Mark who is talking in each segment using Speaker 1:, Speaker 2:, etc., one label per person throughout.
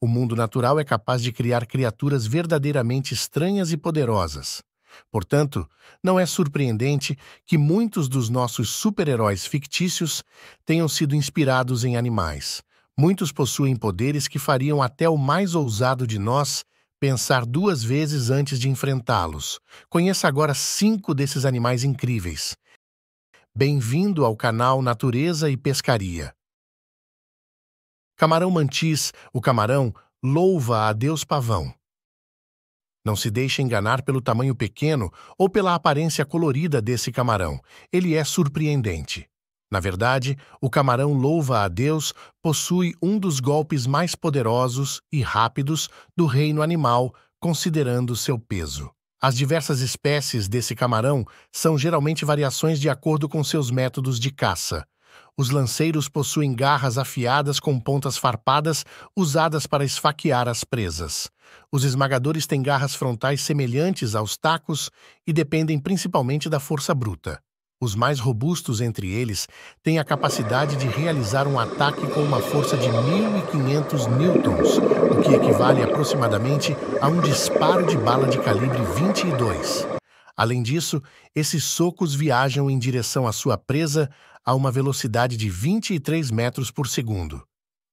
Speaker 1: O mundo natural é capaz de criar criaturas verdadeiramente estranhas e poderosas. Portanto, não é surpreendente que muitos dos nossos super-heróis fictícios tenham sido inspirados em animais. Muitos possuem poderes que fariam até o mais ousado de nós pensar duas vezes antes de enfrentá-los. Conheça agora cinco desses animais incríveis. Bem-vindo ao canal Natureza e Pescaria. Camarão mantis, o camarão, louva a Deus pavão. Não se deixe enganar pelo tamanho pequeno ou pela aparência colorida desse camarão. Ele é surpreendente. Na verdade, o camarão louva a Deus possui um dos golpes mais poderosos e rápidos do reino animal, considerando seu peso. As diversas espécies desse camarão são geralmente variações de acordo com seus métodos de caça. Os lanceiros possuem garras afiadas com pontas farpadas, usadas para esfaquear as presas. Os esmagadores têm garras frontais semelhantes aos tacos e dependem principalmente da força bruta. Os mais robustos entre eles têm a capacidade de realizar um ataque com uma força de 1.500 newtons, o que equivale aproximadamente a um disparo de bala de calibre 22. Além disso, esses socos viajam em direção à sua presa a uma velocidade de 23 metros por segundo.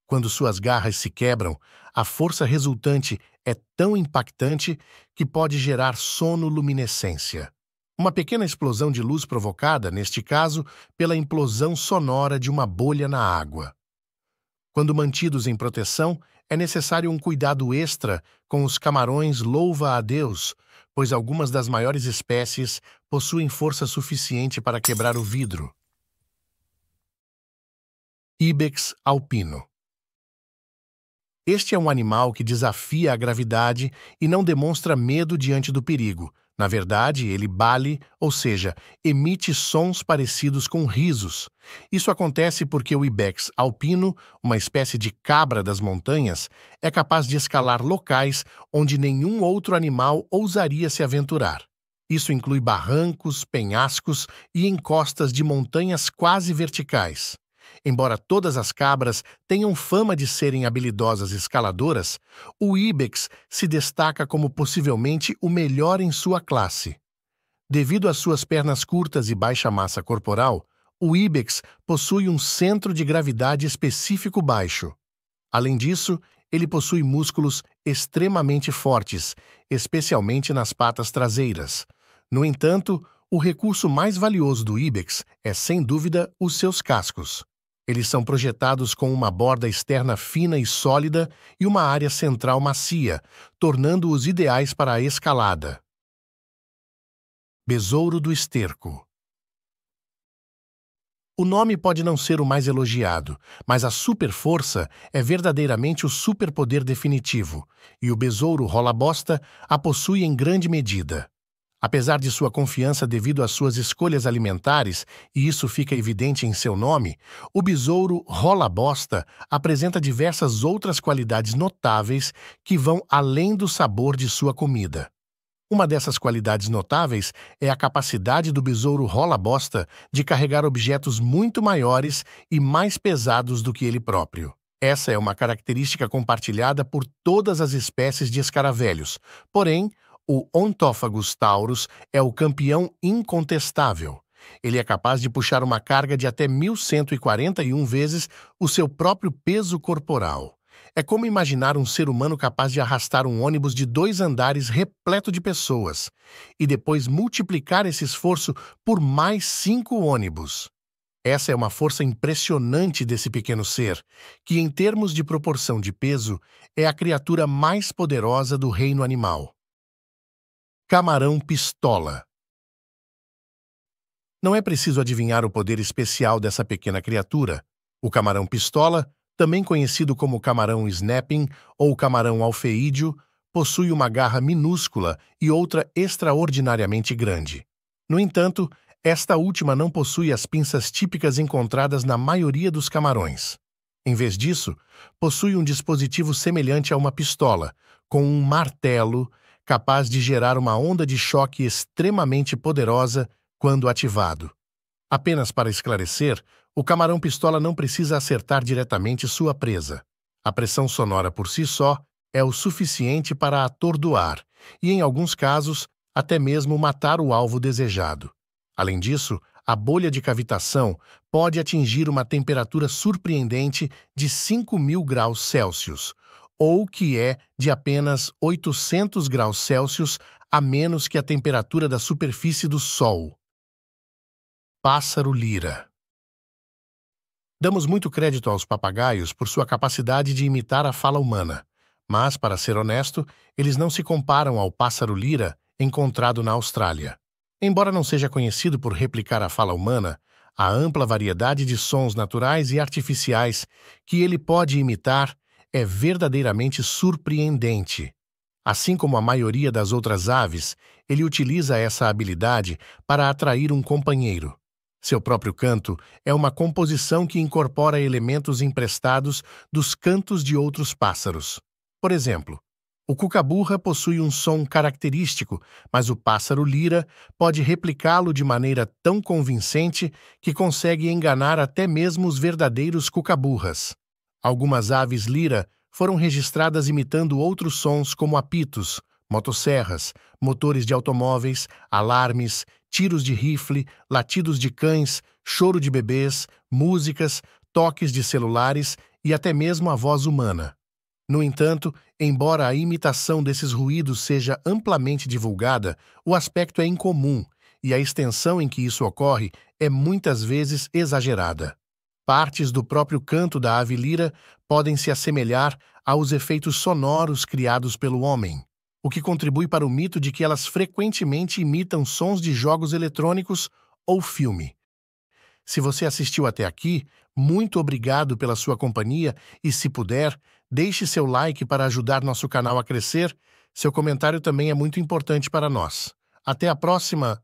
Speaker 1: Quando suas garras se quebram, a força resultante é tão impactante que pode gerar sonoluminescência. Uma pequena explosão de luz provocada, neste caso, pela implosão sonora de uma bolha na água. Quando mantidos em proteção, é necessário um cuidado extra com os camarões louva a Deus, pois algumas das maiores espécies possuem força suficiente para quebrar o vidro. Ibex alpino. Este é um animal que desafia a gravidade e não demonstra medo diante do perigo. Na verdade, ele bale, ou seja, emite sons parecidos com risos. Isso acontece porque o ibex alpino, uma espécie de cabra das montanhas, é capaz de escalar locais onde nenhum outro animal ousaria se aventurar. Isso inclui barrancos, penhascos e encostas de montanhas quase verticais. Embora todas as cabras tenham fama de serem habilidosas escaladoras, o ibex se destaca como possivelmente o melhor em sua classe. Devido às suas pernas curtas e baixa massa corporal, o ibex possui um centro de gravidade específico baixo. Além disso, ele possui músculos extremamente fortes, especialmente nas patas traseiras. No entanto, o recurso mais valioso do Ibex é, sem dúvida, os seus cascos. Eles são projetados com uma borda externa fina e sólida e uma área central macia, tornando-os ideais para a escalada. Besouro do Esterco O nome pode não ser o mais elogiado, mas a superforça é verdadeiramente o superpoder definitivo, e o besouro rola-bosta a possui em grande medida. Apesar de sua confiança devido às suas escolhas alimentares, e isso fica evidente em seu nome, o besouro rola-bosta apresenta diversas outras qualidades notáveis que vão além do sabor de sua comida. Uma dessas qualidades notáveis é a capacidade do besouro rola-bosta de carregar objetos muito maiores e mais pesados do que ele próprio. Essa é uma característica compartilhada por todas as espécies de escaravelhos, porém, o Ontophagus taurus é o campeão incontestável. Ele é capaz de puxar uma carga de até 1.141 vezes o seu próprio peso corporal. É como imaginar um ser humano capaz de arrastar um ônibus de dois andares repleto de pessoas e depois multiplicar esse esforço por mais cinco ônibus. Essa é uma força impressionante desse pequeno ser, que, em termos de proporção de peso, é a criatura mais poderosa do reino animal. Camarão Pistola. Não é preciso adivinhar o poder especial dessa pequena criatura. O camarão pistola, também conhecido como camarão snapping ou camarão alfeídeo, possui uma garra minúscula e outra extraordinariamente grande. No entanto, esta última não possui as pinças típicas encontradas na maioria dos camarões. Em vez disso, possui um dispositivo semelhante a uma pistola, com um martelo capaz de gerar uma onda de choque extremamente poderosa quando ativado. Apenas para esclarecer, o camarão pistola não precisa acertar diretamente sua presa. A pressão sonora por si só é o suficiente para atordoar e, em alguns casos, até mesmo matar o alvo desejado. Além disso, a bolha de cavitação pode atingir uma temperatura surpreendente de 5.000 graus Celsius, ou que é de apenas 800 graus Celsius a menos que a temperatura da superfície do Sol. Pássaro Lira Damos muito crédito aos papagaios por sua capacidade de imitar a fala humana, mas, para ser honesto, eles não se comparam ao pássaro lira encontrado na Austrália. Embora não seja conhecido por replicar a fala humana, a ampla variedade de sons naturais e artificiais que ele pode imitar é verdadeiramente surpreendente. Assim como a maioria das outras aves, ele utiliza essa habilidade para atrair um companheiro. Seu próprio canto é uma composição que incorpora elementos emprestados dos cantos de outros pássaros. Por exemplo, o cucaburra possui um som característico, mas o pássaro lira pode replicá-lo de maneira tão convincente que consegue enganar até mesmo os verdadeiros cucaburras. Algumas aves lira foram registradas imitando outros sons como apitos, motosserras, motores de automóveis, alarmes, tiros de rifle, latidos de cães, choro de bebês, músicas, toques de celulares e até mesmo a voz humana. No entanto, embora a imitação desses ruídos seja amplamente divulgada, o aspecto é incomum e a extensão em que isso ocorre é muitas vezes exagerada. Partes do próprio canto da ave lira podem se assemelhar aos efeitos sonoros criados pelo homem, o que contribui para o mito de que elas frequentemente imitam sons de jogos eletrônicos ou filme. Se você assistiu até aqui, muito obrigado pela sua companhia e, se puder, deixe seu like para ajudar nosso canal a crescer. Seu comentário também é muito importante para nós. Até a próxima!